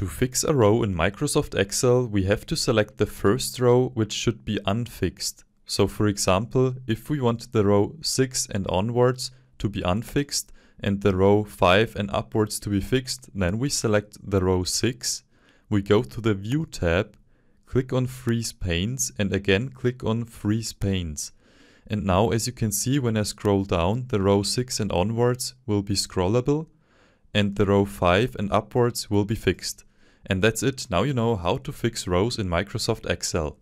To fix a row in Microsoft Excel, we have to select the first row which should be unfixed. So for example, if we want the row 6 and onwards to be unfixed and the row 5 and upwards to be fixed, then we select the row 6, we go to the View tab, click on Freeze Panes and again click on Freeze Panes. And now as you can see when I scroll down, the row 6 and onwards will be scrollable and the row 5 and upwards will be fixed. And that's it, now you know how to fix rows in Microsoft Excel.